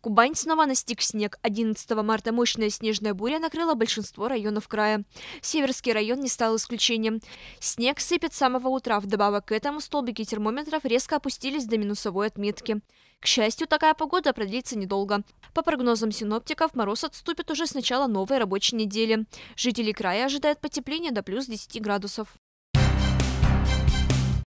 Кубань снова настиг снег. 11 марта мощная снежная буря накрыла большинство районов края. Северский район не стал исключением. Снег сыпет с самого утра. Вдобавок к этому столбики термометров резко опустились до минусовой отметки. К счастью, такая погода продлится недолго. По прогнозам синоптиков, мороз отступит уже с начала новой рабочей недели. Жители края ожидают потепления до плюс 10 градусов.